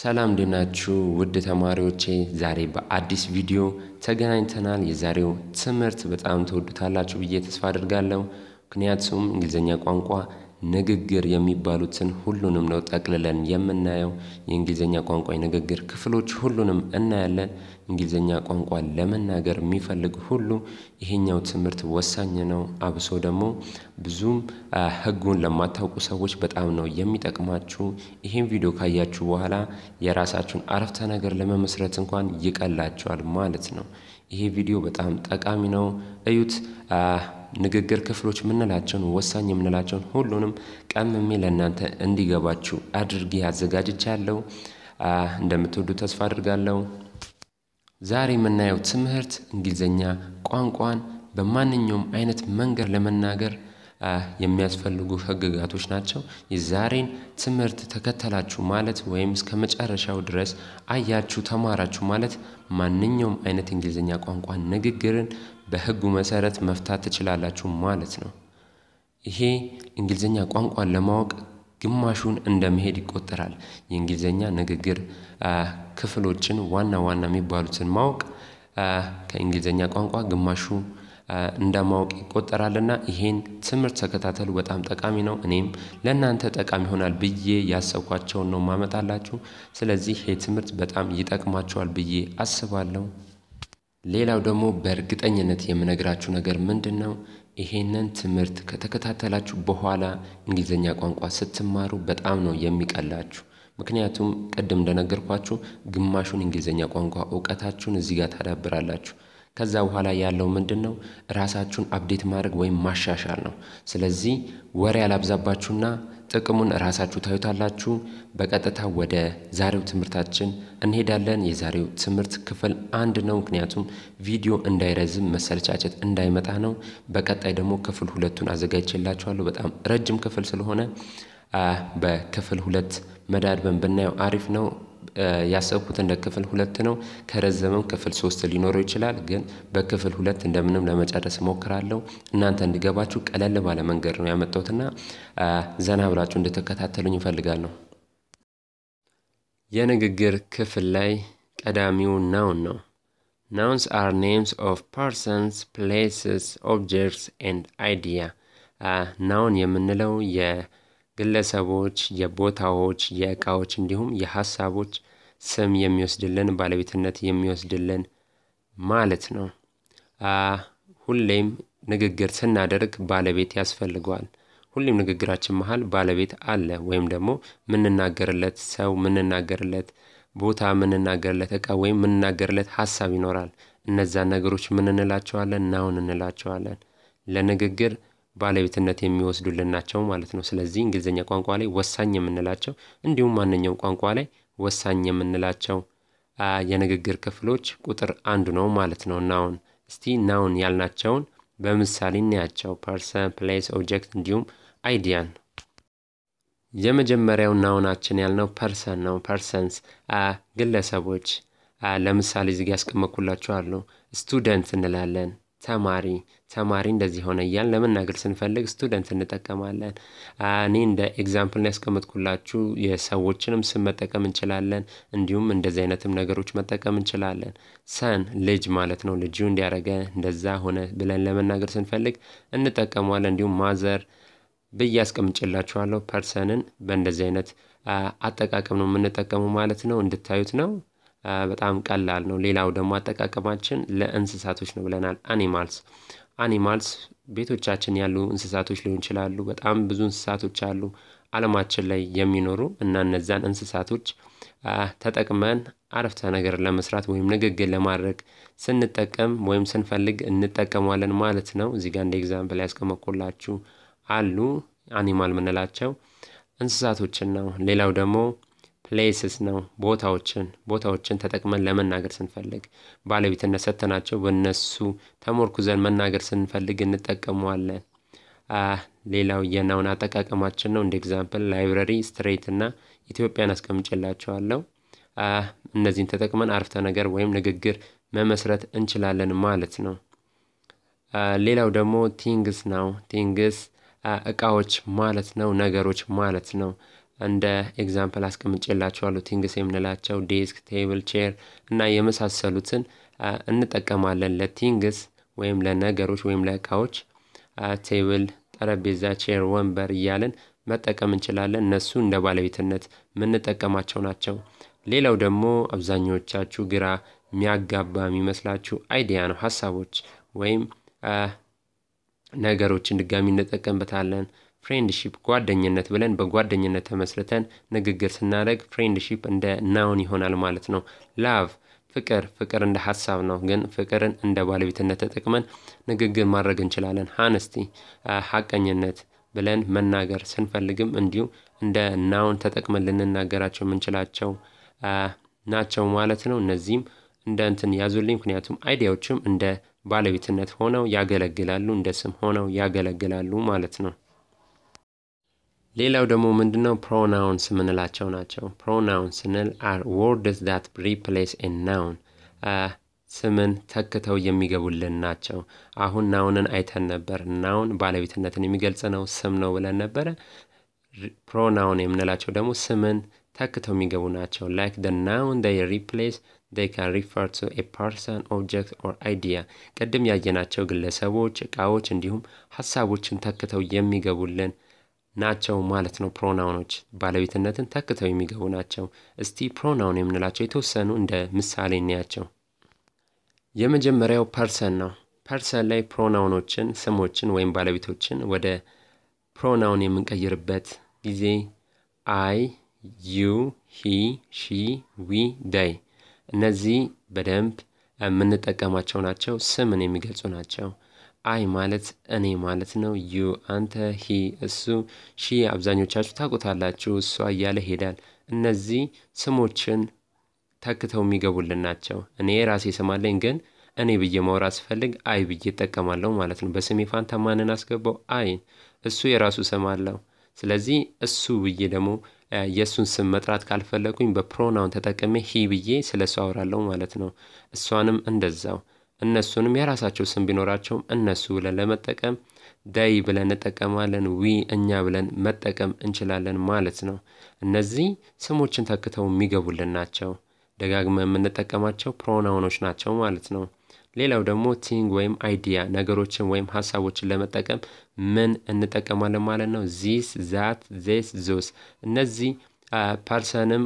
ሰላም እንዴናችሁ ውድ ተማሪዎቼ፣ ዛሬ በአዲስ ቪዲዮ ተገናኝተናል። የዛሬው ትምህርት በጣም ተወዱታላችሁ ብዬ ተስፋ አድርጋለሁ። ምክንያቱም እንግሊዝኛ ቋንቋ ንግግር የሚባሉትን ሁሉንም ነው ጠቅልለን የምናየው። የእንግሊዝኛ ቋንቋ የንግግር ክፍሎች ሁሉንም እናያለን። እንግሊዝኛ ቋንቋ ለመናገር የሚፈልግ ሁሉ ይሄኛው ትምህርት ወሳኝ ነው። አብሶ ደግሞ ብዙም ሕጉን ለማታውቁ ሰዎች በጣም ነው የሚጠቅማችሁ። ይህን ቪዲዮ ካያችሁ በኋላ የራሳችሁን አረፍተ ነገር ለመመስረት እንኳን ይቀላችኋል ማለት ነው። ይሄ ቪዲዮ በጣም ጠቃሚ ነው፣ እዩት። ንግግር ክፍሎች የምንላቸውን ወሳኝ የምንላቸውን ሁሉንም ቀምሜ ለእናንተ እንዲገባችሁ አድርጌ አዘጋጅቻለሁ። እንደምትወዱ ተስፋ አድርጋለሁ። ዛሬ የምናየው ትምህርት እንግሊዝኛ ቋንቋን በማንኛውም አይነት መንገድ ለመናገር የሚያስፈልጉ ህግጋቶች ናቸው። የዛሬን ትምህርት ተከተላችሁ ማለት ወይም እስከ መጨረሻው ድረስ አያችሁ፣ ተማራችሁ ማለት ማንኛውም አይነት እንግሊዝኛ ቋንቋ ንግግርን በህጉ መሰረት መፍታት ትችላላችሁ ማለት ነው። ይሄ እንግሊዝኛ ቋንቋን ለማወቅ ግማሹን እንደ መሄድ ይቆጠራል። የእንግሊዝኛ ንግግር ክፍሎችን ዋና ዋና የሚባሉትን ማወቅ ከእንግሊዝኛ ቋንቋ ግማሹ እንደማወቅ ይቆጠራልና ይሄን ትምህርት ተከታተሉ። በጣም ጠቃሚ ነው። እኔም ለእናንተ ጠቃሚ ይሆናል ብዬ ያሰብኳቸውን ነው ማመጣላችሁ። ስለዚህ ይሄ ትምህርት በጣም ይጠቅማቸዋል ብዬ አስባለሁ። ሌላው ደግሞ በእርግጠኝነት የምነግራችሁ ነገር ምንድን ነው፣ ይሄንን ትምህርት ከተከታተላችሁ በኋላ እንግሊዝኛ ቋንቋ ስትማሩ በጣም ነው የሚቀላችሁ። ምክንያቱም ቅድም እንደነገርኳችሁ ግማሹን እንግሊዝኛ ቋንቋ እውቀታችሁን እዚህ ጋር ታዳብራላችሁ። ከዛ በኋላ ያለው ምንድን ነው? ራሳችሁን አብዴት ማድረግ ወይም ማሻሻል ነው። ስለዚህ ወሬ ያላብዛባችሁና ጥቅሙን ራሳችሁ ታዩታላችሁ። በቀጥታ ወደ ዛሬው ትምህርታችን እንሄዳለን። የዛሬው ትምህርት ክፍል አንድ ነው። ምክንያቱም ቪዲዮ እንዳይረዝም መሰልቻቸት እንዳይመጣ ነው። በቀጣይ ደግሞ ክፍል ሁለቱን አዘጋጅቼላችኋለሁ። በጣም ረጅም ክፍል ስለሆነ በክፍል ሁለት መዳድበን ብናየው አሪፍ ነው። ያሰብኩት እንደ ክፍል ሁለት ነው ከረዘመም ክፍል ሶስት ሊኖረው ይችላል። ግን በክፍል ሁለት እንደምንም ለመጨረስ ሞክራለሁ እናንተ እንዲገባችሁ ቀለል ባለ መንገድ ነው ያመጣሁትና ዘና ብላችሁ እንድትከታተሉኝ እፈልጋለሁ። የንግግር ክፍል ላይ ቀዳሚው ናውን ነው። ናውንስ አር ኔምስ ኦፍ ፐርሰንስ ፕሌስስ ኦብጀክትስ ኤንድ አይዲያ ናውን የምንለው ግለሰቦች፣ የቦታዎች፣ የእቃዎች እንዲሁም የሀሳቦች ስም የሚወስድልን ባለቤትነት የሚወስድልን ማለት ነው። ሁሌም ንግግር ስናደርግ ባለቤት ያስፈልገዋል። ሁሌም ንግግራችን መሀል ባለቤት አለ ወይም ደግሞ የምንናገርለት ሰው ምንናገርለት ቦታ የምንናገርለት እቃ ወይም የምንናገርለት ሀሳብ ይኖራል። እነዛን ነገሮች ምን እንላቸዋለን? ናውን እንላቸዋለን። ለንግግር ባለቤትነት የሚወስዱልን ናቸው ማለት ነው። ስለዚህ እንግሊዝኛ ቋንቋ ላይ ወሳኝ የምንላቸው እንዲሁም ማንኛውም ቋንቋ ላይ ወሳኝ የምንላቸው የንግግር ክፍሎች ቁጥር አንዱ ነው ማለት ነው። ናውን እስቲ ናውን ያልናቸውን በምሳሌ እናያቸው። ፐርሰን፣ ፕሌስ፣ ኦብጀክት እንዲሁም አይዲያን። የመጀመሪያው ናውናችን ያልነው ፐርሰን ነው። ፐርሰንስ ግለሰቦች። ለምሳሌ ዚጋ ጋ ስቱደንት እንላለን። ተማሪ ተማሪ እንደዚህ ሆነ እያል ለመናገር ስንፈልግ ስቱደንት እንጠቀማለን። እኔ እንደ ኤግዛምፕል ነው ያስቀመጥኩላችሁ። የሰዎችንም ስም መጠቀም እንችላለን። እንዲሁም እንደዚህ አይነትም ነገሮች መጠቀም እንችላለን። ሰን ልጅ ማለት ነው። ልጁ እንዲያደረገ እንደዛ ሆነ ብለን ለመናገር ስንፈልግ እንጠቀመዋለን። እንዲሁም ማዘር ብዬ አስቀምጬላችኋለሁ። ፐርሰንን በእንደዚህ አይነት አጠቃቀም ነው የምንጠቀመው ማለት ነው። እንድታዩት ነው። በጣም ቀላል ነው። ሌላው ደግሞ አጠቃቀማችን ለእንስሳቶች ነው ብለናል። አኒማልስ አኒማልስ ቤቶቻችን ያሉ እንስሳቶች ሊሆን ይችላሉ። በጣም ብዙ እንስሳቶች አሉ አለማችን ላይ የሚኖሩ እና እነዛን እንስሳቶች ተጠቅመን አረፍተ ነገር ለመስራት ወይም ንግግር ለማድረግ ስንጠቀም ወይም ስንፈልግ እንጠቀመዋለን ማለት ነው። እዚህ ጋር እንደ ኤግዛምፕል ያስቀመጥኩላችሁ አሉ አኒማል የምንላቸው እንስሳቶችን ነው። ሌላው ደግሞ ፕሌስስ ነው ቦታዎችን ቦታዎችን ተጠቅመን ለመናገር ስንፈልግ ባለቤትነት ሰጥተናቸው በእነሱ ተሞርኩዘን መናገር ስንፈልግ እንጠቀመዋለን። ሌላው የናውን አጠቃቀማችን ነው። እንደ ኤግዛምፕል ላይብረሪ፣ ስትሬት እና ኢትዮጵያን አስቀምጭላቸዋለው እነዚህን ተጠቅመን አርፍተ ነገር ወይም ንግግር መመስረት እንችላለን ማለት ነው። ሌላው ደግሞ ቲንግስ ነው። ቲንግስ እቃዎች ማለት ነው፣ ነገሮች ማለት ነው። እንደ ኤግዛምፕል አስቀምጬላችኋለሁ ቲንግስ የምንላቸው ዴስክ፣ ቴብል፣ ቼር እና የመሳሰሉትን እንጠቀማለን። ለቲንግስ ወይም ለነገሮች ወይም ለእቃዎች ቴብል፣ ጠረጴዛ፣ ቼር፣ ወንበር እያለን መጠቀም እንችላለን። እነሱ እንደ ባለቤትነት የምንጠቀማቸው ናቸው። ሌላው ደግሞ አብዛኛዎቻችሁ ግራ የሚያጋባ የሚመስላችሁ አይዲያ ነው፣ ሀሳቦች ወይም ነገሮችን ድጋሚ እንጠቀምበታለን። ፍሬንድሺፕ ጓደኝነት ብለን በጓደኝነት ተመስርተን ንግግር ስናደርግ ፍሬንድሺፕ እንደ ናውን ይሆናል ማለት ነው። ላቭ ፍቅር ፍቅር እንደ ሀሳብ ነው፣ ግን ፍቅርን እንደ ባለቤትነት ተጠቅመን ንግግር ማድረግ እንችላለን። ሀነስቲ ሀቀኝነት ብለን መናገር ስንፈልግም እንዲሁ እንደ ናውን ተጠቅመን ልንናገራቸው የምንችላቸው ናቸው ማለት ነው። እነዚህም እንደ እንትን ያዙልኝ፣ ምክንያቱም አይዲያዎችም እንደ ባለቤትነት ሆነው ያገለግላሉ፣ እንደ ስም ሆነው ያገለግላሉ ማለት ነው። ሌላው ደግሞ ምንድነው ፕሮናውንስ የምንላቸው ናቸው። ፕሮናውን ስንል አር ወርድስ ዛት ሪፕሌስ ናውን ስምን ተክተው የሚገቡልን ናቸው። አሁን ናውንን አይተን ነበር። ናውን ባለቤትነትን የሚገልጽ ነው፣ ስም ነው ብለን ነበረ። ፕሮናውን የምንላቸው ደግሞ ስምን ተክተው የሚገቡ ናቸው። ላይክ ደ ናውን ደ ሪፕሌስ ሪፈር ቱ ፐርሰን ኦብጀክት ኦር አይዲያ። ቅድም ያየናቸው ግለሰቦች፣ እቃዎች እንዲሁም ሀሳቦችን ተክተው የሚገቡልን ናቸው ማለት ነው። ፕሮናውኖች ባለቤትነትን ተክተው የሚገቡ ናቸው። እስቲ ፕሮናውን የምንላቸው የተወሰኑ እንደ ምሳሌ እንያቸው። የመጀመሪያው ፐርሰን ነው። ፐርሰን ላይ ፕሮናውኖችን፣ ስሞችን ወይም ባለቤቶችን ወደ ፕሮናውን የምንቀይርበት ጊዜ አይ፣ ዩ፣ ሂ፣ ሺ፣ ዊ፣ ደይ እነዚህ በደንብ የምንጠቀማቸው ናቸው። ስምን የሚገልጹ ናቸው። አይ ማለት እኔ ማለት ነው። ዩ አንተ፣ ሂ እሱ፣ ሺ አብዛኞቻችሁ ታውቁታላችሁ፣ እሷ እያለ ሄዳል። እነዚህ ስሞችን ተክተው የሚገቡልን ናቸው። እኔ ራሴ ስም ግን እኔ ብዬ ማውራት ስፈልግ አይ ብዬ እጠቀማለሁ ማለት ነው። በስሜ ፋንታ ማንን አስገባው? አይ። እሱ የራሱ ስም አለው። ስለዚህ እሱ ብዬ ደግሞ የእሱን ስም መጥራት ካልፈለግኩኝ በፕሮናውን ተጠቅሜ ሂ ብዬ ስለ እሱ ማለት ነው። እሷንም እንደዛው እነሱንም የራሳቸው ስም ቢኖራቸውም እነሱ ብለን ለመጠቀም ዳይ ብለን እንጠቀማለን። ዊ እኛ ብለን መጠቀም እንችላለን ማለት ነው። እነዚህ ስሞችን ተክተው የሚገቡልን ናቸው። ደጋግመ የምንጠቀማቸው ፕሮናውኖች ናቸው ማለት ነው። ሌላው ደግሞ ቲንግ ወይም አይዲያ ነገሮችን ወይም ሀሳቦችን ለመጠቀም ምን እንጠቀማለን ማለት ነው። ዚስ፣ ዛት፣ ዜስ፣ ዞስ እነዚህ ፓርሰንም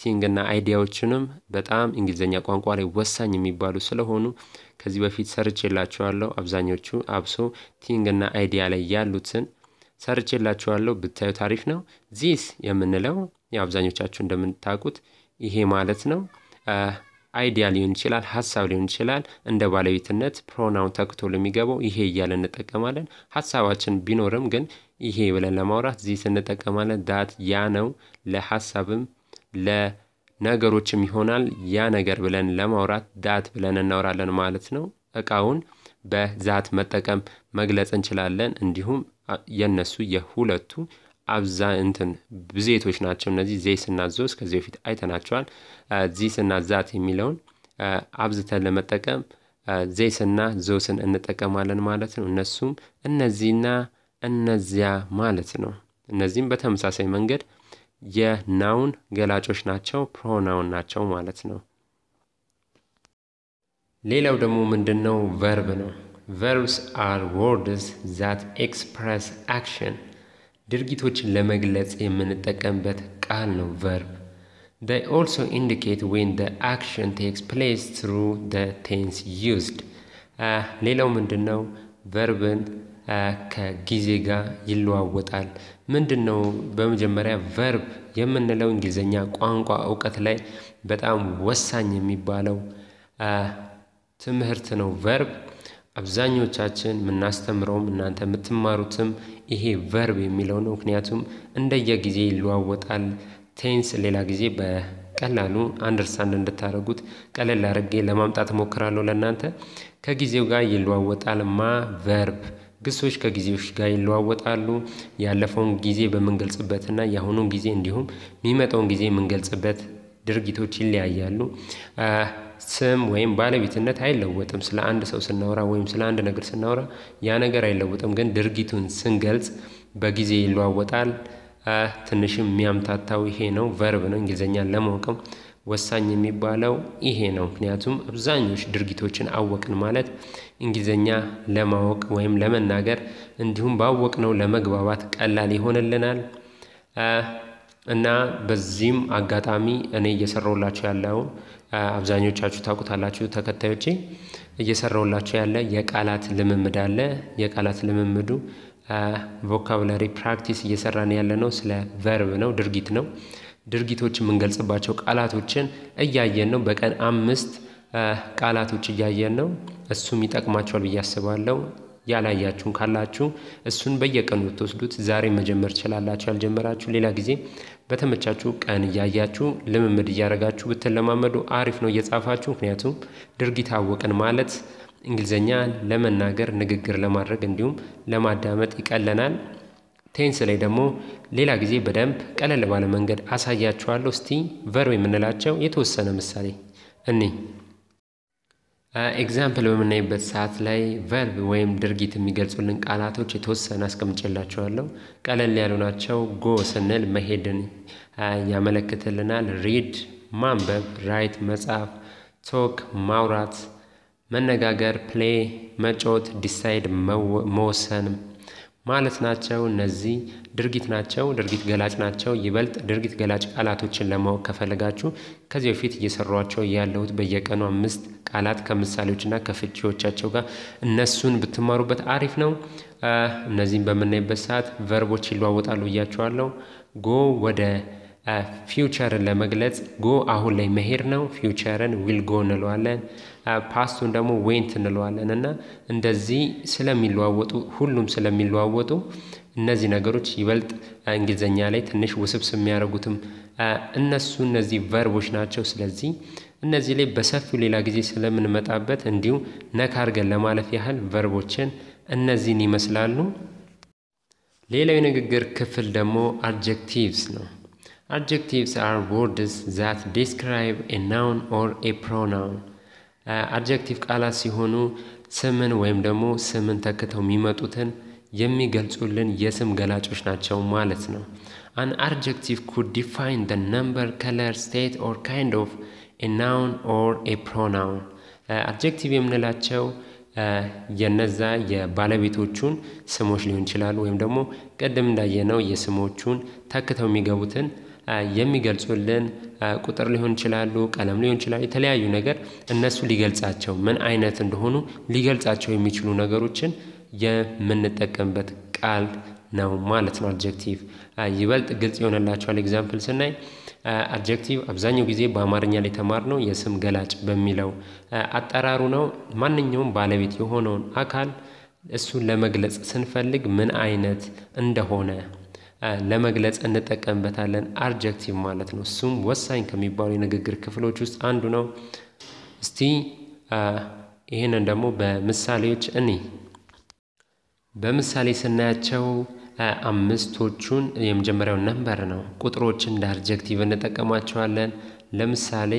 ቲንግና አይዲያዎችንም በጣም እንግሊዝኛ ቋንቋ ላይ ወሳኝ የሚባሉ ስለሆኑ ከዚህ በፊት ሰርቼላችኋለሁ። አብዛኞቹ አብሶ ቲንግና አይዲያ ላይ ያሉትን ሰርቼላችኋለሁ፣ ብታዩ ታሪፍ ነው። ዚስ የምንለው የአብዛኞቻችሁ እንደምታውቁት ይሄ ማለት ነው። አይዲያ ሊሆን ይችላል፣ ሀሳብ ሊሆን ይችላል። እንደ ባለቤትነት ፕሮናውን ተክቶ ለሚገባው ይሄ እያለ እንጠቀማለን። ሀሳባችን ቢኖርም ግን ይሄ ብለን ለማውራት ዚህ እንጠቀማለን። ዳት ያ ነው። ለሀሳብም ለነገሮችም ይሆናል። ያ ነገር ብለን ለማውራት ዳት ብለን እናወራለን ማለት ነው። እቃውን በዛት መጠቀም መግለጽ እንችላለን። እንዲሁም የነሱ የሁለቱ አብዛ እንትን ብዜቶች ናቸው እነዚህ ዜ እና ዞስ ከዚህ በፊት አይተናቸዋል። ዚስ ስና ዛት የሚለውን አብዝተን ለመጠቀም ዜስና ዞስን እንጠቀማለን ማለት ነው። እነሱም እነዚህና እነዚያ ማለት ነው። እነዚህም በተመሳሳይ መንገድ የናውን ገላጮች ናቸው፣ ፕሮናውን ናቸው ማለት ነው። ሌላው ደግሞ ምንድን ነው? ቨርብ ነው። ቨርብስ አር ወርድስ ዛት ኤክስፕረስ አክሽን ድርጊቶችን ለመግለጽ የምንጠቀምበት ቃል ነው ቨርብ። they also indicate when the action takes place through the tense used። uh, ሌላው ምንድን ነው? ቨርብን uh, ከጊዜ ጋር ይለዋወጣል። ምንድን ነው? በመጀመሪያ ቨርብ የምንለው እንግሊዝኛ ቋንቋ እውቀት ላይ በጣም ወሳኝ የሚባለው uh, ትምህርት ነው ቨርብ አብዛኞቻችን የምናስተምረውም እናንተ የምትማሩትም ይሄ ቨርብ የሚለው ነው። ምክንያቱም እንደየጊዜ ይለዋወጣል። ቴንስ ሌላ ጊዜ በቀላሉ አንደርስታንድ እንድታደርጉት ቀለል አድርጌ ለማምጣት ሞክራለሁ ለእናንተ። ከጊዜው ጋር ይለዋወጣል። ማ ቨርብ ግሶች ከጊዜዎች ጋር ይለዋወጣሉ። ያለፈውን ጊዜ በምንገልጽበትና የአሁኑን ጊዜ እንዲሁም የሚመጣውን ጊዜ የምንገልጽበት ድርጊቶች ይለያያሉ። ስም ወይም ባለቤትነት አይለወጥም። ስለ አንድ ሰው ስናወራ ወይም ስለ አንድ ነገር ስናወራ ያ ነገር አይለወጥም። ግን ድርጊቱን ስንገልጽ በጊዜ ይለዋወጣል። ትንሽም የሚያምታታው ይሄ ነው። ቨርብ ነው። እንግሊዝኛ ለማወቅም ወሳኝ የሚባለው ይሄ ነው። ምክንያቱም አብዛኞች ድርጊቶችን አወቅን ማለት እንግሊዝኛ ለማወቅ ወይም ለመናገር እንዲሁም ባወቅነው ለመግባባት ቀላል ይሆንልናል እና በዚህም አጋጣሚ እኔ እየሰራሁላችሁ ያለው አብዛኞቻችሁ ታውቁታላችሁ ተከታዮቼ። እየሰራውላችሁ ያለ የቃላት ልምምድ አለ። የቃላት ልምምዱ ቮካብላሪ ፕራክቲስ እየሰራን ያለ ነው። ስለ ቨርብ ነው፣ ድርጊት ነው። ድርጊቶች የምንገልጽባቸው ቃላቶችን እያየን ነው። በቀን አምስት ቃላቶች እያየን ነው። እሱም ይጠቅማቸዋል ብዬ አስባለሁ። ያላያችሁን ካላችሁ እሱን በየቀኑ ብትወስዱት ዛሬ መጀመር ትችላላችሁ። ያልጀመራችሁ ሌላ ጊዜ በተመቻችሁ ቀን እያያችሁ ልምምድ እያደረጋችሁ ብትለማመዱ አሪፍ ነው እየጻፋችሁ። ምክንያቱም ድርጊት አወቅን ማለት እንግሊዝኛ ለመናገር ንግግር ለማድረግ እንዲሁም ለማዳመጥ ይቀለናል። ቴንስ ላይ ደግሞ ሌላ ጊዜ በደንብ ቀለል ባለ መንገድ አሳያችኋለሁ። እስቲ ቨርብ የምንላቸው የተወሰነ ምሳሌ እኔ ኤግዛምፕል በምናይበት ሰዓት ላይ ቨርብ ወይም ድርጊት የሚገልጹልን ቃላቶች የተወሰነ አስቀምጭላቸዋለሁ። ቀለል ያሉ ናቸው። ጎ ስንል መሄድን ያመለክትልናል። ሪድ ማንበብ፣ ራይት መጻፍ፣ ቶክ ማውራት፣ መነጋገር፣ ፕሌይ መጮት፣ ዲሳይድ መወሰን ማለት ናቸው። እነዚህ ድርጊት ናቸው፣ ድርጊት ገላጭ ናቸው። ይበልጥ ድርጊት ገላጭ ቃላቶችን ለማወቅ ከፈለጋችሁ ከዚህ በፊት እየሰሯቸው ያለሁት በየቀኑ አምስት ቃላት ከምሳሌዎችና ከፍቺዎቻቸው ጋር እነሱን ብትማሩበት አሪፍ ነው። እነዚህም በምናይበት ሰዓት ቨርቦች ይለዋወጣሉ እያቸዋለሁ። ጎ ወደ ፊውቸርን ለመግለጽ ጎ አሁን ላይ መሄድ ነው። ፊውቸርን ዊል ጎ እንለዋለን። ፓስቱን ደግሞ ዌንት እንለዋለን እና እንደዚህ ስለሚለዋወጡ ሁሉም ስለሚለዋወጡ እነዚህ ነገሮች ይበልጥ እንግሊዝኛ ላይ ትንሽ ውስብስብ የሚያደርጉትም እነሱ እነዚህ ቨርቦች ናቸው። ስለዚህ እነዚህ ላይ በሰፊው ሌላ ጊዜ ስለምንመጣበት እንዲሁ ነካ አድርገን ለማለፍ ያህል ቨርቦችን እነዚህን ይመስላሉ። ሌላው የንግግር ክፍል ደግሞ አድጀክቲቭስ ነው። አድጀክቲቭስ አር words ዛት ዲስክራይብ ኤ ናውን ኦር ኤ ፕሮናውን አድጀክቲቭ ቃላት ሲሆኑ ስምን ወይም ደግሞ ስምን ተክተው የሚመጡትን የሚገልጹልን የስም ገላጮች ናቸው ማለት ነው። አን አድጀክቲቭ ኩድ ዲፋይን ደ ነምበር፣ ከለር፣ ስቴት ኦር ካይንድ ኦፍ ኤ ናውን ኦር ኤ ፕሮናውን። አድጀክቲቭ የምንላቸው የነዛ የባለቤቶቹን ስሞች ሊሆን ይችላሉ ወይም ደግሞ ቅድም እንዳየነው የስሞቹን ተክተው የሚገቡትን የሚገልጹልን ቁጥር ሊሆን ይችላሉ፣ ቀለም ሊሆን ይችላሉ የተለያዩ ነገር እነሱ ሊገልጻቸው ምን አይነት እንደሆኑ ሊገልጻቸው የሚችሉ ነገሮችን የምንጠቀምበት ቃል ነው ማለት ነው። አድጀክቲቭ ይበልጥ ግልጽ ይሆነላቸዋል። ኤግዛምፕል ስናይ አድጀክቲቭ አብዛኛው ጊዜ በአማርኛ ላይ የተማርነው የስም ገላጭ በሚለው አጠራሩ ነው። ማንኛውም ባለቤት የሆነውን አካል እሱን ለመግለጽ ስንፈልግ ምን አይነት እንደሆነ ለመግለጽ እንጠቀምበታለን። አርጀክቲቭ ማለት ነው። እሱም ወሳኝ ከሚባሉ የንግግር ክፍሎች ውስጥ አንዱ ነው። እስቲ ይህንን ደግሞ በምሳሌዎች እኔ በምሳሌ ስናያቸው አምስቶቹን የመጀመሪያው ነንበር ነው። ቁጥሮችን እንደ አርጀክቲቭ እንጠቀማቸዋለን። ለምሳሌ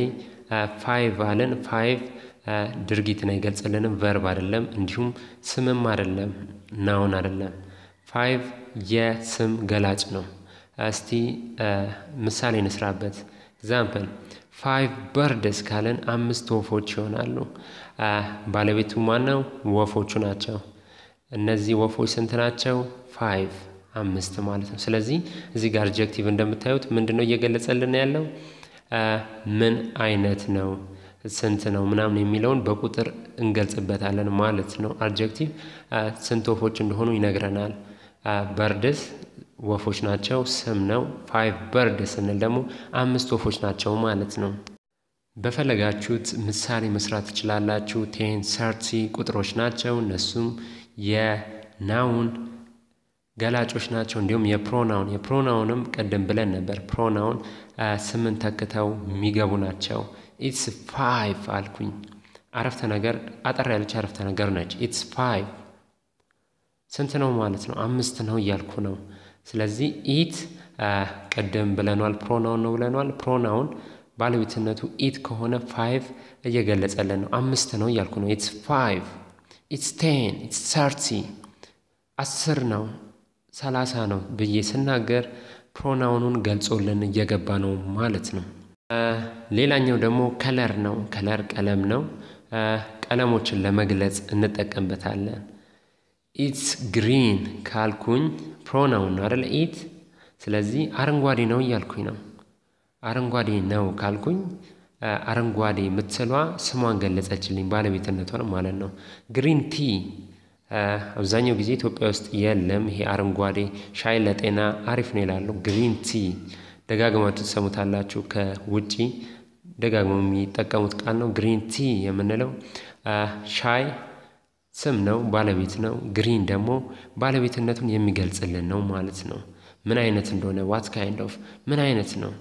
ፋይቭ አለን። ፋይቭ ድርጊትን አይገልጽልንም፣ ቨርብ አይደለም፣ እንዲሁም ስምም አይደለም፣ ናውን አይደለም። ፋይቭ የስም ገላጭ ነው። እስቲ ምሳሌ እንስራበት። ኤግዛምፕል ፋይቭ በርደስ ካለን አምስት ወፎች ይሆናሉ። ባለቤቱ ነው? ወፎቹ ናቸው። እነዚህ ወፎች ስንት ናቸው? ፋይቭ አምስት ማለት ነው። ስለዚህ እዚህ ጋር አድጀክቲቭ እንደምታዩት ምንድን ነው እየገለጸልን ያለው ምን አይነት ነው፣ ስንት ነው ምናምን የሚለውን በቁጥር እንገልጽበታለን ማለት ነው። አድጀክቲቭ ስንት ወፎች እንደሆኑ ይነግረናል። በርድስ ወፎች ናቸው። ስም ነው። ፋይቭ በርድ ስንል ደግሞ አምስት ወፎች ናቸው ማለት ነው። በፈለጋችሁት ምሳሌ መስራት ትችላላችሁ። ቴን ሰርቲ ቁጥሮች ናቸው። እነሱም የናውን ገላጮች ናቸው። እንዲሁም የፕሮናውን የፕሮናውንም ቀደም ብለን ነበር። ፕሮናውን ስምን ተክተው የሚገቡ ናቸው። ኢትስ ፋይቭ አልኩኝ። አረፍተ ነገር አጠር ያለች አረፍተ ነገር ነች። ኢትስ ፋይቭ ስንት ነው ማለት ነው? አምስት ነው እያልኩ ነው። ስለዚህ ኢት ቅድም ብለኗል፣ ፕሮናውን ነው ብለኗል። ፕሮናውን ባለቤትነቱ ኢት ከሆነ ፋይቭ እየገለጸልን ነው። አምስት ነው እያልኩ ነው። ኢትስ ፋይቭ፣ ኢትስ ቴን፣ ኢትስ ሰርቲ አስር ነው ሰላሳ ነው ብዬ ስናገር ፕሮናውኑን ገልጾልን እየገባ ነው ማለት ነው። ሌላኛው ደግሞ ከለር ነው። ከለር ቀለም ነው። ቀለሞችን ለመግለጽ እንጠቀምበታለን። ኢትስ ግሪን ካልኩኝ ፕሮናውን ነው ኢት ስለዚህ አረንጓዴ ነው እያልኩኝ ነው። አረንጓዴ ነው ካልኩኝ አረንጓዴ የምትሰሏ ስሟን ገለጸችልኝ ባለቤትነቷን ማለት ነው። ግሪን ቲ አብዛኛው ጊዜ ኢትዮጵያ ውስጥ የለም። ይሄ አረንጓዴ ሻይ ለጤና አሪፍ ነው ይላሉ። ግሪን ቲ ደጋግማችሁ ትሰሙታላችሁ። ከውጪ ደጋግመው የሚጠቀሙት ቃል ነው። ግሪን ቲ የምንለው ሻይ ስም ነው፣ ባለቤት ነው። ግሪን ደግሞ ባለቤትነቱን የሚገልጽልን ነው ማለት ነው። ምን አይነት እንደሆነ ዋት ካይንድ ኦፍ ምን አይነት ነው?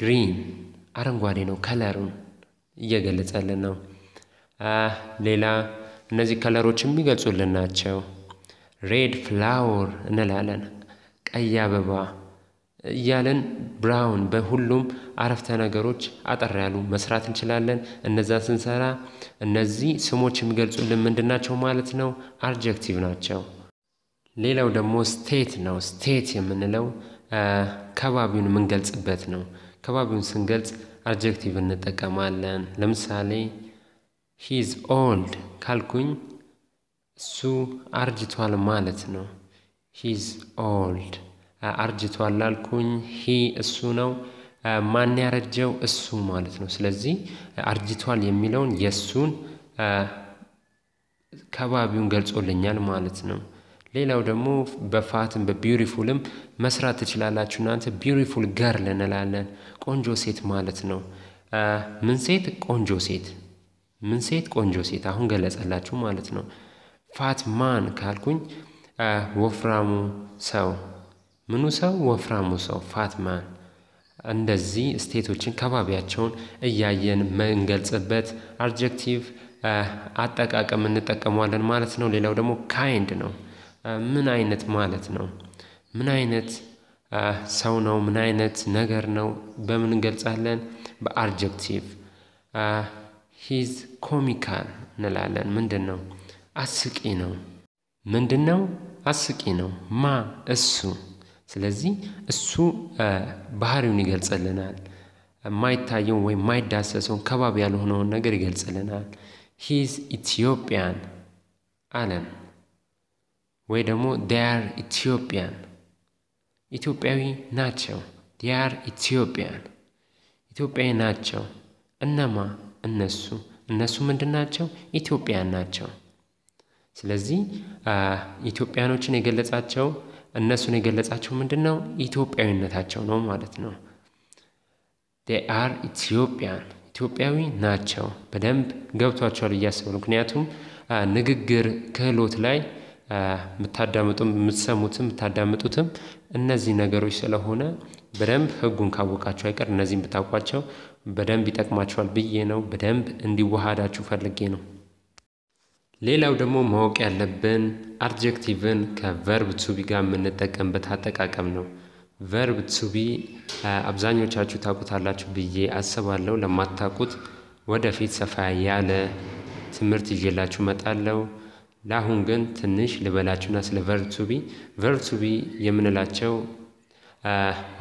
ግሪን አረንጓዴ ነው። ከለሩን እየገለጸልን ነው። ሌላ እነዚህ ከለሮች የሚገልጹልን ናቸው። ሬድ ፍላወር እንላለን፣ ቀይ አበባ እያለን ብራውን በሁሉም አረፍተ ነገሮች አጠር ያሉ መስራት እንችላለን። እነዛ ስንሰራ እነዚህ ስሞች የሚገልጹልን ምንድን ናቸው ማለት ነው? አድጀክቲቭ ናቸው። ሌላው ደግሞ ስቴት ነው። ስቴት የምንለው ከባቢውን የምንገልጽበት ነው። ከባቢውን ስንገልጽ አድጀክቲቭ እንጠቀማለን። ለምሳሌ ሂዝ ኦልድ ካልኩኝ እሱ አርጅቷል ማለት ነው። ሂዝ ኦልድ አርጅቷል አልኩኝ። ሂ እሱ ነው። ማን ያረጀው? እሱ ማለት ነው። ስለዚህ አርጅቷል የሚለውን የእሱን ከባቢውን ገልጾልኛል ማለት ነው። ሌላው ደግሞ በፋትም በቢውሪፉልም መስራት ትችላላችሁ እናንተ። ቢዩሪፉል ገርል እንላለን ቆንጆ ሴት ማለት ነው። ምን ሴት? ቆንጆ ሴት። ምን ሴት? ቆንጆ ሴት። አሁን ገለጸላችሁ ማለት ነው። ፋት ማን ካልኩኝ ወፍራሙ ሰው ምኑ ሰው ወፍራሙ ሰው ፋትማን እንደዚህ ስቴቶችን ከባቢያቸውን እያየን መንገልጽበት አድጀክቲቭ አጠቃቀም እንጠቀመዋለን ማለት ነው። ሌላው ደግሞ ካይንድ ነው። ምን አይነት ማለት ነው? ምን አይነት ሰው ነው? ምን አይነት ነገር ነው? በምን እንገልጻለን? በአድጀክቲቭ ሂዝ ኮሚካል እንላለን። ምንድን ነው? አስቂ ነው። ምንድን ነው? አስቂ ነው። ማ እሱ ስለዚህ እሱ ባህሪውን ይገልጽልናል። የማይታየውን ወይም የማይዳሰሰውን ከባቢ ያልሆነውን ነገር ይገልጽልናል። ሂዝ ኢትዮጵያን አለን ወይ ደግሞ ዲያር ኢትዮጵያን ኢትዮጵያዊ ናቸው። ዲያር ኢትዮጵያን ኢትዮጵያዊ ናቸው። እነማ እነሱ እነሱ ምንድን ናቸው? ኢትዮጵያን ናቸው። ስለዚህ ኢትዮጵያኖችን የገለጻቸው እነሱን የገለጻቸው ምንድን ነው? ኢትዮጵያዊነታቸው ነው ማለት ነው። አር ኢትዮጵያን ኢትዮጵያዊ ናቸው። በደንብ ገብቷቸዋል እያስበሉ ምክንያቱም ንግግር ክህሎት ላይ የምታዳምጡም የምትሰሙትም የምታዳምጡትም እነዚህ ነገሮች ስለሆነ በደንብ ህጉን ካወቃቸው አይቀር እነዚህም ብታውቋቸው በደንብ ይጠቅማቸዋል ብዬ ነው። በደንብ እንዲዋሃዳችሁ ፈልጌ ነው። ሌላው ደግሞ ማወቅ ያለብን አድጀክቲቭን ከቨርብ ቱቢ ጋር የምንጠቀምበት አጠቃቀም ነው። ቨርብ ቱቢ አብዛኞቻችሁ ታውቁታላችሁ ብዬ አስባለሁ። ለማታውቁት ወደፊት ሰፋ ያለ ትምህርት ይዤላችሁ እመጣለሁ። ለአሁን ግን ትንሽ ልበላችሁና ስለ ቨርብ ቱቢ ቨርብ ቱቢ የምንላቸው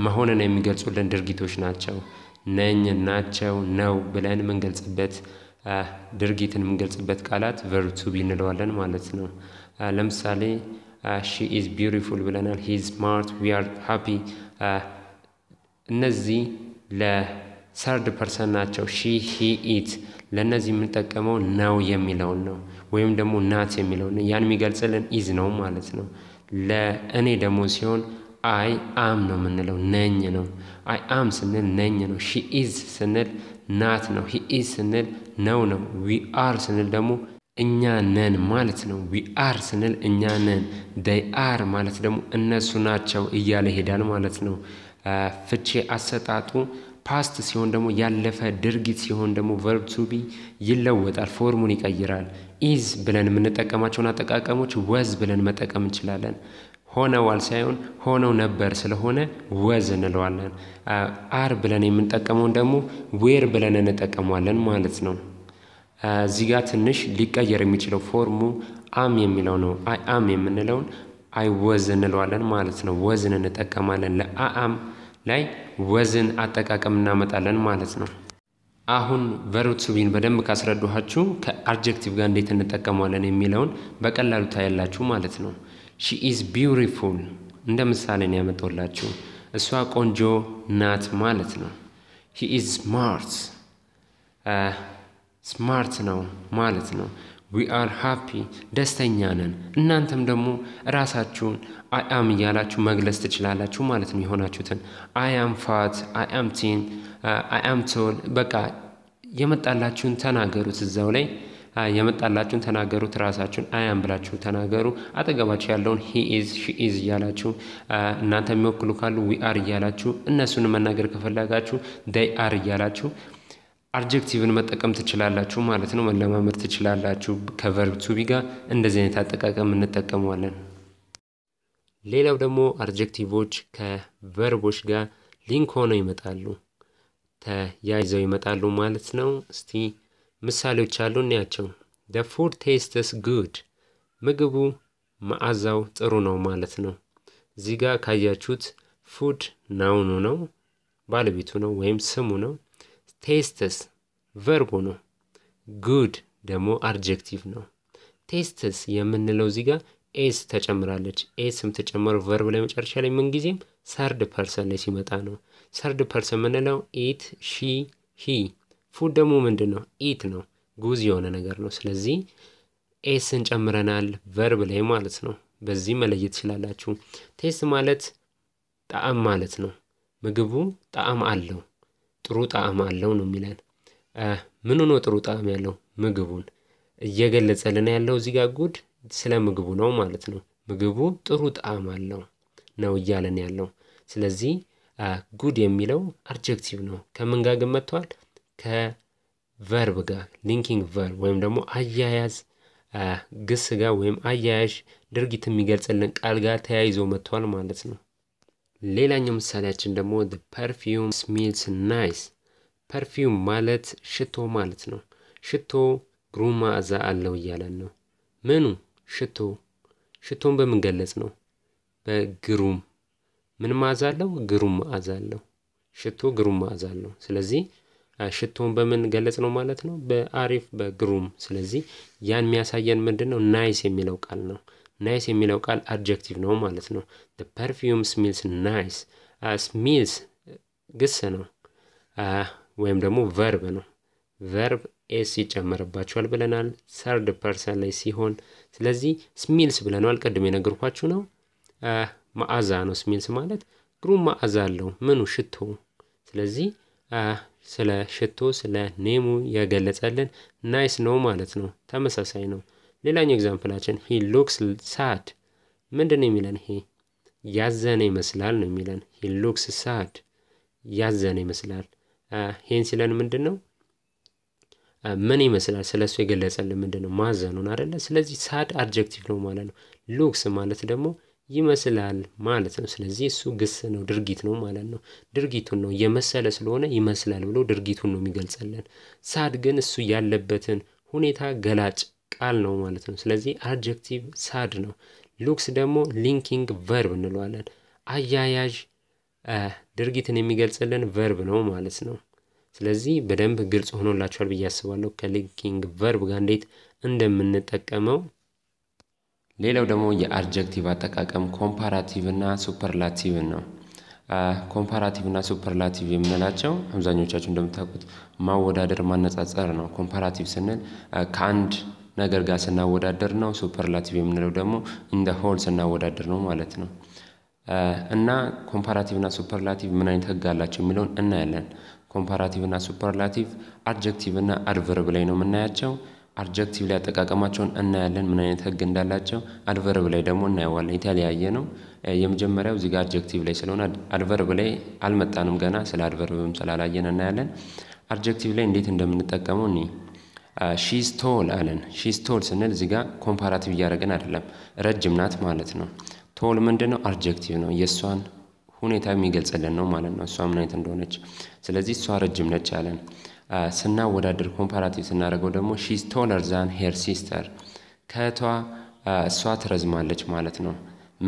መሆንን የሚገልጹልን ድርጊቶች ናቸው። ነኝ ናቸው፣ ነው ብለን የምንገልጽበት ድርጊትን የምንገልጽበት ቃላት ቨርብ ቱ ቢ እንለዋለን ማለት ነው። ለምሳሌ ሺ ኢዝ ቢዩቲፉል ብለናል። ሂ ኢዝ ስማርት፣ ዊ አር ሃፒ። እነዚህ ለሰርድ ፐርሰን ናቸው። ሺ ሂ ኢት ለእነዚህ የምንጠቀመው ነው የሚለውን ነው ወይም ደግሞ ናት የሚለው ያን የሚገልጽልን ኢዝ ነው ማለት ነው። ለእኔ ደግሞ ሲሆን አይ አም ነው የምንለው ነኝ ነው። አይ አም ስንል ነኝ ነው። ሺ ኢዝ ስንል ናት ነው። ሂ ስንል ነው ነው። ዊ አር ስንል ደግሞ እኛ ነን ማለት ነው። ዊ አር ስንል እኛ ነን፣ ደይ አር ማለት ደግሞ እነሱ ናቸው እያለ ይሄዳል ማለት ነው። ፍቼ አሰጣጡ ፓስት ሲሆን ደግሞ ያለፈ ድርጊት ሲሆን ደግሞ ቨርብ ቱ ቢ ይለወጣል፣ ፎርሙን ይቀይራል። ኢዝ ብለን የምንጠቀማቸውን አጠቃቀሞች ወዝ ብለን መጠቀም እንችላለን። ሆነዋል ሳይሆን ሆነው ነበር ስለሆነ ወዝ እንለዋለን። አር ብለን የምንጠቀመውን ደግሞ ዌር ብለን እንጠቀመዋለን ማለት ነው። እዚህ ጋር ትንሽ ሊቀየር የሚችለው ፎርሙ አም የሚለው ነው። አይ አም የምንለውን አይ ወዝ እንለዋለን ማለት ነው። ወዝን እንጠቀማለን። ለአአም ላይ ወዝን አጠቃቀም እናመጣለን ማለት ነው። አሁን ቨርብ ቱ ቢን በደንብ ካስረዱኋችሁ ከአድጀክቲቭ ጋር እንዴት እንጠቀመዋለን የሚለውን በቀላሉ ታያላችሁ ማለት ነው። ሺ ኢዝ ቢውቲፉል እንደ ምሳሌ ነው ያመጣላችሁ። እሷ ቆንጆ ናት ማለት ነው። ሂ ኢዝ ስማርት ስማርት ነው ማለት ነው። ዊ አር ሃፒ ደስተኛ ነን። እናንተም ደግሞ ራሳችሁን አይ አም እያላችሁ መግለጽ ትችላላችሁ ማለት ነው። የሆናችሁትን አይ አም ፋት፣ አይ አም ቲን፣ አይ አም ቶል በቃ የመጣላችሁን ተናገሩት እዛው ላይ የመጣላችሁን ተናገሩ፣ ራሳችሁን አያም ብላችሁ ተናገሩ። አጠገባችሁ ያለውን ሂኢዝ ሺኢዝ እያላችሁ እናንተ የሚወክሉ ካሉ ዊአር እያላችሁ እነሱን መናገር ከፈለጋችሁ ደይ አር እያላችሁ አርጀክቲቭን መጠቀም ትችላላችሁ ማለት ነው። መለማመድ ትችላላችሁ። ከቨርብ ቱቢ ጋር እንደዚህ አይነት አጠቃቀም እንጠቀመዋለን። ሌላው ደግሞ አርጀክቲቮች ከቨርቦች ጋር ሊንክ ሆነው ይመጣሉ፣ ተያይዘው ይመጣሉ ማለት ነው። እስቲ ምሳሌዎች አሉ፣ እንያቸው። ደ ፉድ ቴስትስ ጉድ፣ ምግቡ መዓዛው ጥሩ ነው ማለት ነው። እዚህ ጋር ካያችሁት ፉድ ናውኑ ነው ባለቤቱ ነው ወይም ስሙ ነው። ቴስትስ ቨርቡ ነው። ጉድ ደግሞ አድጀክቲቭ ነው። ቴስትስ የምንለው እዚህ ጋር ኤስ ተጨምራለች። ኤስ የምትጨመረው ቨርብ ላይ መጨረሻ ላይ ምንጊዜም ሰርድ ፐርሰን ላይ ሲመጣ ነው። ሰርድ ፐርሰን የምንለው ኢት፣ ሺ፣ ሂ ፉድ ደግሞ ምንድን ነው? ኢት ነው፣ ጉዝ የሆነ ነገር ነው። ስለዚህ ኤስን ጨምረናል ቨርብ ላይ ማለት ነው። በዚህ መለየት ትችላላችሁ። ቴስት ማለት ጣዕም ማለት ነው። ምግቡ ጣዕም አለው፣ ጥሩ ጣዕም አለው ነው የሚለን። ምን ነው ጥሩ ጣዕም ያለው? ምግቡን እየገለጸልን ያለው እዚህ ጋር ጉድ ስለ ምግቡ ነው ማለት ነው። ምግቡ ጥሩ ጣዕም አለው ነው እያለን ያለው። ስለዚህ ጉድ የሚለው አርጀክቲቭ ነው። ከምን ጋር ግን መጥተዋል? ከቨርብ ጋር ሊንኪንግ ቨርብ ወይም ደግሞ አያያዝ ግስ ጋር ወይም አያያዥ ድርጊት የሚገልጽልን ቃል ጋር ተያይዞ መጥቷል ማለት ነው። ሌላኛው ምሳሌያችን ደግሞ ፐርፊውም ስሚልስ ናይስ። ፐርፊውም ማለት ሽቶ ማለት ነው። ሽቶ ግሩም መዓዛ አለው እያለን ነው። ምኑ ሽቶ? ሽቶን በምን ገለጽ ነው? በግሩም ምን መዓዛ አለው? ግሩም መዓዛ አለው። ሽቶ ግሩም መዓዛ አለው። ስለዚህ ሽቶን በምን ገለጽ ነው ማለት ነው? በአሪፍ በግሩም። ስለዚህ ያን የሚያሳየን ምንድን ነው? ናይስ የሚለው ቃል ነው። ናይስ የሚለው ቃል አድጀክቲቭ ነው ማለት ነው። ፐርፊዩም ስሚልስ ናይስ። ስሚልስ ግስ ነው ወይም ደግሞ ቨርብ ነው። ቨርብ ኤስ ይጨመርባቸዋል ብለናል፣ ሰርድ ፐርሰን ላይ ሲሆን፣ ስለዚህ ስሚልስ ብለናል። ቅድም የነገርኳችሁ ነው። መዓዛ ነው ስሚልስ ማለት ግሩም መዓዛ አለው ምኑ ሽቶ። ስለዚህ ስለ ሽቶ ስለ ኔሙ የገለጸልን ናይስ ነው ማለት ነው። ተመሳሳይ ነው። ሌላኛው ኤግዛምፕላችን ሂ ሉክስ ሳድ ምንድን ነው የሚለን? ይሄ ያዘነ ይመስላል ነው የሚለን። ሂ ሉክስ ሳድ ያዘነ ይመስላል። ይህን ሲለን ምንድን ነው ምን ይመስላል? ስለ እሱ የገለጸልን ምንድን ነው ማዘኑን አደለ? ስለዚህ ሳድ አድጀክቲቭ ነው ማለት ነው። ሉክስ ማለት ደግሞ ይመስላል ማለት ነው። ስለዚህ እሱ ግስ ነው፣ ድርጊት ነው ማለት ነው። ድርጊቱን ነው የመሰለ ስለሆነ ይመስላል ብሎ ድርጊቱን ነው የሚገልጸልን። ሳድ ግን እሱ ያለበትን ሁኔታ ገላጭ ቃል ነው ማለት ነው። ስለዚህ አድጀክቲቭ ሳድ ነው። ሉክስ ደግሞ ሊንኪንግ ቨርብ እንለዋለን። አያያዥ ድርጊትን የሚገልጽልን ቨርብ ነው ማለት ነው። ስለዚህ በደንብ ግልጽ ሆኖላችኋል ብዬ አስባለሁ ከሊንኪንግ ቨርብ ጋር እንዴት እንደምንጠቀመው ሌላው ደግሞ የአድጀክቲቭ አጠቃቀም ኮምፓራቲቭ እና ሱፐርላቲቭን ነው። ኮምፓራቲቭ እና ሱፐርላቲቭ የምንላቸው አብዛኞቻችሁ እንደምታውቁት ማወዳደር፣ ማነጻጸር ነው። ኮምፓራቲቭ ስንል ከአንድ ነገር ጋር ስናወዳደር ነው። ሱፐርላቲቭ የምንለው ደግሞ እንደ ሆል ስናወዳደር ነው ማለት ነው። እና ኮምፓራቲቭ እና ሱፐርላቲቭ ምን አይነት ህግ አላቸው የሚለውን እናያለን። ኮምፓራቲቭ ሱፐርላቲቭ አድጀክቲቭ እና አድቨርብ ላይ ነው የምናያቸው። አድጀክቲቭ ላይ አጠቃቀማቸውን እናያለን፣ ምን አይነት ህግ እንዳላቸው። አድቨርብ ላይ ደግሞ እናየዋለን። የተለያየ ነው። የመጀመሪያው እዚህ ጋር አድጀክቲቭ ላይ ስለሆነ አድቨርብ ላይ አልመጣንም ገና፣ ስለ አድቨርብም ስላላየን እናያለን። አድጀክቲቭ ላይ እንዴት እንደምንጠቀመው እኒ ሺዝ ቶል አለን። ሺዝ ቶል ስንል እዚህ ጋር ኮምፓራቲቭ እያደረገን አይደለም፣ ረጅም ናት ማለት ነው። ቶል ምንድን ነው? አድጀክቲቭ ነው። የእሷን ሁኔታ የሚገልጽልን ነው ማለት ነው፣ እሷ ምን አይነት እንደሆነች። ስለዚህ እሷ ረጅም ነች አለን። ስናወዳደር ኮምፓራቲቭ ስናደርገው ደግሞ ሺስ ቶለር ዛን ሄር ሲስተር ከእህቷ እሷ ትረዝማለች ማለት ነው።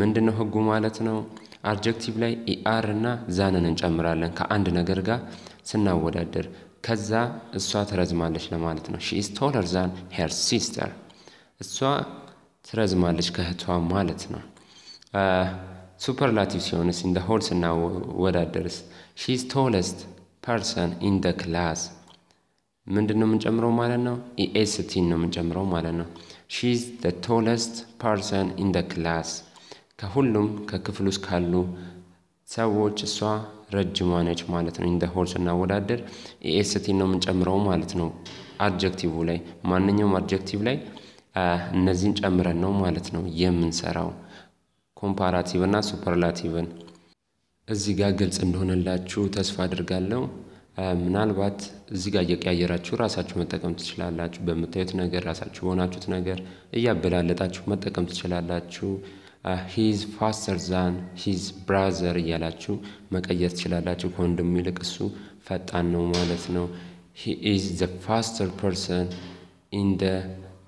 ምንድን ነው ህጉ ማለት ነው? አድጀክቲቭ ላይ ኢአር e እና ዛንን እንጨምራለን ከአንድ ነገር ጋር ስናወዳደር ከዛ እሷ ትረዝማለች ለማለት ነው። ሺዝ ቶለር ዛን ሄር ሲስተር እሷ ትረዝማለች ከእህቷ ማለት ነው። ሱፐርላቲቭ ሲሆንስ ኢን ሆል ስናወዳደርስ ሺዝ ቶለስት ፐርሰን ኢን ደ ክላስ ምንድን e ነው የምንጨምረው ማለት ነው? ኢኤስቲን ነው የምንጨምረው ማለት ነው። ሺዝ ዘ ቶለስት ፐርሰን ኢን ደ ክላስ ከሁሉም ከክፍል ውስጥ ካሉ ሰዎች እሷ ረጅሟ ነች ማለት ነው። ኢንደ ሆል ስናወዳደር ኢኤስቲን ነው የምንጨምረው ማለት ነው። አድጀክቲቭ ላይ ማንኛውም አድጀክቲቭ ላይ እነዚህን ጨምረን ነው ማለት ነው የምንሰራው ኮምፓራቲቭ እና ሱፐርላቲቭን። እዚህ ጋር ግልጽ እንደሆነላችሁ ተስፋ አድርጋለሁ። ምናልባት እዚህ ጋር እየቀያየራችሁ ራሳችሁ መጠቀም ትችላላችሁ። በምታዩት ነገር ራሳችሁ በሆናችሁት ነገር እያበላለጣችሁ መጠቀም ትችላላችሁ። ሂዝ ፋስተር ዛን ሂዝ ብራዘር እያላችሁ መቀየር ትችላላችሁ። ከወንድሙ ይልቅ እሱ ፈጣን ነው ማለት ነው። ሂ ኢዝ ዘ ፋስተር ፐርሰን ኢን ደ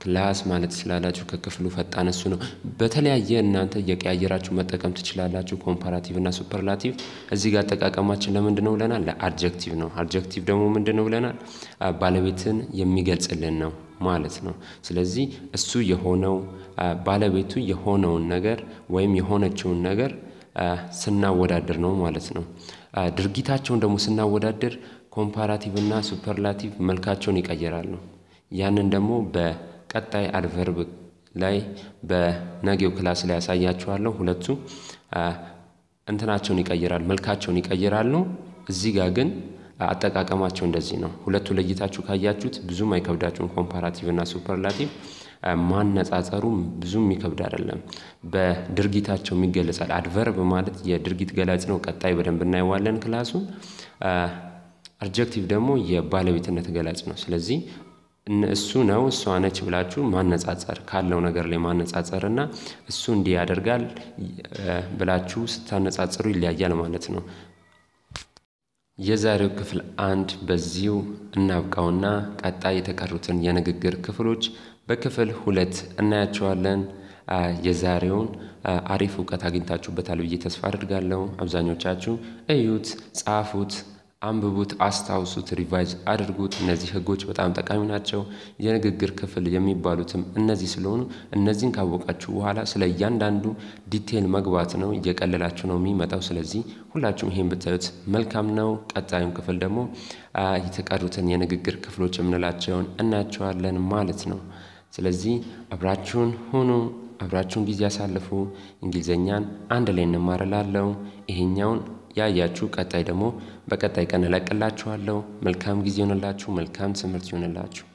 ክላስ ማለት ትችላላችሁ። ከክፍሉ ፈጣን እሱ ነው። በተለያየ እናንተ እየቀያየራችሁ መጠቀም ትችላላችሁ። ኮምፓራቲቭ እና ሱፐርላቲቭ እዚህ ጋር አጠቃቀማችን ለምንድን ነው ብለናል? ለአድጀክቲቭ ነው። አድጀክቲቭ ደግሞ ምንድን ነው ብለናል? ባለቤትን የሚገልጽልን ነው ማለት ነው። ስለዚህ እሱ የሆነው ባለቤቱ የሆነውን ነገር ወይም የሆነችውን ነገር ስናወዳድር ነው ማለት ነው። ድርጊታቸውን ደግሞ ስናወዳድር ኮምፓራቲቭ እና ሱፐርላቲቭ መልካቸውን ይቀይራሉ። ያንን ደግሞ በ ቀጣይ አድቨርብ ላይ በነገው ክላስ ላይ ያሳያችኋለሁ። ሁለቱ እንትናቸውን ይቀይራሉ መልካቸውን ይቀይራሉ። እዚህ ጋር ግን አጠቃቀማቸው እንደዚህ ነው። ሁለቱ ለይታችሁ ካያችሁት ብዙም አይከብዳችሁም። ኮምፓራቲቭ እና ሱፐርላቲቭ ማነጻጸሩ ብዙም የሚከብድ አይደለም። በድርጊታቸው ይገለጻል። አድቨርብ ማለት የድርጊት ገላጭ ነው። ቀጣይ በደንብ እናየዋለን ክላሱን። አድጀክቲቭ ደግሞ የባለቤትነት ገላጭ ነው። ስለዚህ እሱ ነው እሷ ነች ብላችሁ ማነጻጸር ካለው ነገር ላይ ማነጻጸር እና እሱ እንዲህ ያደርጋል ብላችሁ ስታነጻጽሩ ይለያያል ማለት ነው። የዛሬው ክፍል አንድ በዚሁ እናብቃውና ቀጣይ የተቀሩትን የንግግር ክፍሎች በክፍል ሁለት እናያቸዋለን። የዛሬውን አሪፍ እውቀት አግኝታችሁበታል ብዬ ተስፋ አድርጋለሁ። አብዛኞቻችሁ እዩት፣ ጻፉት። አንብቡት፣ አስታውሱት፣ ሪቫይዝ አድርጉት። እነዚህ ህጎች በጣም ጠቃሚ ናቸው። የንግግር ክፍል የሚባሉትም እነዚህ ስለሆኑ እነዚህን ካወቃችሁ በኋላ ስለ እያንዳንዱ ዲቴል መግባት ነው፣ እየቀለላችሁ ነው የሚመጣው። ስለዚህ ሁላችሁም ይሄን ብታዩት መልካም ነው። ቀጣዩን ክፍል ደግሞ የተቀሩትን የንግግር ክፍሎች የምንላቸውን እናያቸዋለን ማለት ነው። ስለዚህ አብራችሁን ሁኑ፣ አብራችሁን ጊዜ ያሳልፉ። እንግሊዝኛን አንድ ላይ እንማረላለው ይሄኛውን ያያችሁ። ቀጣይ ደግሞ በቀጣይ ቀን እለቅላችኋለሁ። መልካም ጊዜ ይሆንላችሁ። መልካም ትምህርት ይሆንላችሁ።